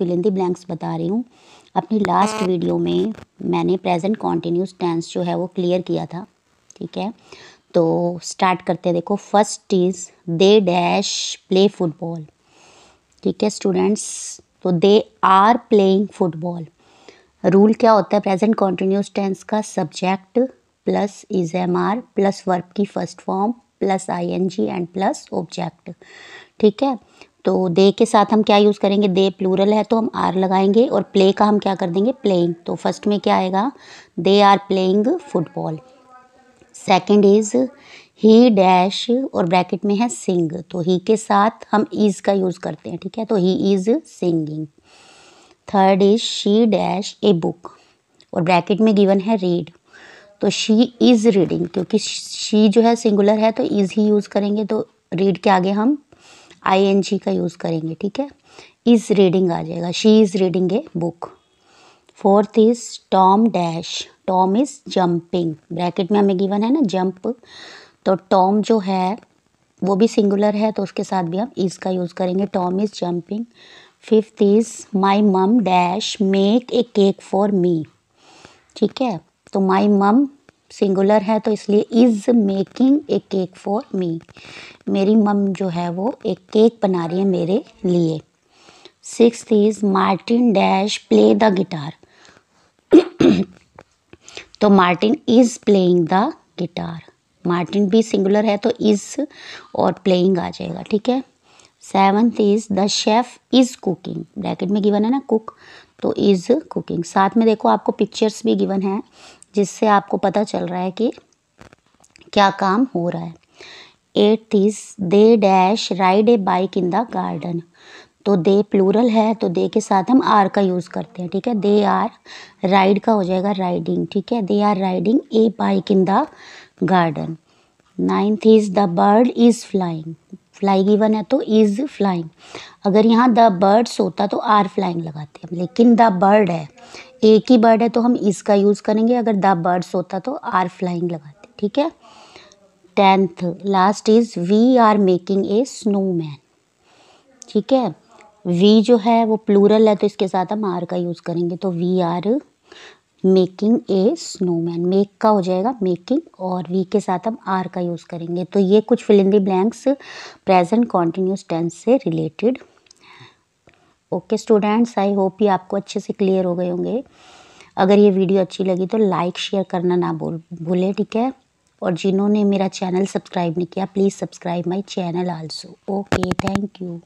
fill in the blanks बता रही हूँ अपनी लास्ट वीडियो में मैंने प्रेजेंट कॉन्टीन्यूस टेंस जो है वो क्लियर किया था ठीक है तो स्टार्ट करते हैं देखो first is they dash play football ठीक है स्टूडेंट्स तो they are playing football rule क्या होता है प्रेजेंट कॉन्टीन्यूस टेंस का subject plus is am are plus verb की first form plus I N G and plus object ठीक है तो दे के साथ हम क्या यूज़ करेंगे दे प्लूरल है तो हम आर लगाएंगे और प्ले का हम क्या कर देंगे प्लेइंग तो फर्स्ट में क्या आएगा they are playing football second is he dash और ब्रैकेट में है सिंग तो ही के साथ हम इज़ का यूज़ करते हैं ठीक है तो he is singing third is she dash a book और ब्रैकेट में गिवन है रीड तो शी इज़ रीडिंग क्योंकि शी जो है सिंगुलर है तो इज़ ही यूज़ करेंगे तो रीड के आगे हम आई का यूज़ करेंगे ठीक है इज़ रीडिंग आ जाएगा she is reading a book fourth is Tom dash Tom is jumping bracket में हमें गिवन है ना जंप तो टॉम जो है वो भी सिंगुलर है तो उसके साथ भी हम इज़ का यूज़ करेंगे Tom is jumping fifth is my mum dash make a cake for me ठीक है तो माई मम सिंगुलर है तो इसलिए is making a cake for me मेरी मम जो है वो एक केक बना रही है मेरे लिए six is Martin dash play the guitar तो Martin is playing the guitar Martin भी सिंगुलर है तो इज़ और प्लेइंग आ जाएगा ठीक है seventh is the chef is cooking bracket में गिवन है ना कुक तो इज़ कुकिंग साथ में देखो आपको पिक्चर्स भी गिवन है जिससे आपको पता चल रहा है कि क्या काम हो रहा है eight is they dash ride a bike in the garden तो दे प्लूरल है तो दे के साथ हम आर का यूज़ करते हैं ठीक है दे आर राइड का हो जाएगा राइडिंग ठीक है they are riding a bike in the garden ninth is the bird is flying fly given है तो इज़ फ्लाइंग अगर यहाँ द बर्ड्स होता तो आर फ्लाइंग लगाते हैं लेकिन द बर्ड है एक ही बर्ड है तो हम इसका यूज़ करेंगे अगर द बर्ड्स होता तो आर फ्लाइंग लगाते ठीक है tenth last is we are making a snowman ठीक है वी जो है वो प्लूरल है तो इसके साथ हम आर का यूज़ करेंगे तो we are making a snowman make का हो जाएगा मेकिंग और वी के साथ हम आर का यूज़ करेंगे तो ये कुछ fill in the blanks present continuous tense से related okay students I hope ये आपको अच्छे से क्लियर हो गए होंगे अगर ये वीडियो अच्छी लगी तो लाइक शेयर करना ना भूल भूले ठीक है और जिन्होंने मेरा चैनल सब्सक्राइब नहीं किया please subscribe my channel also okay thank you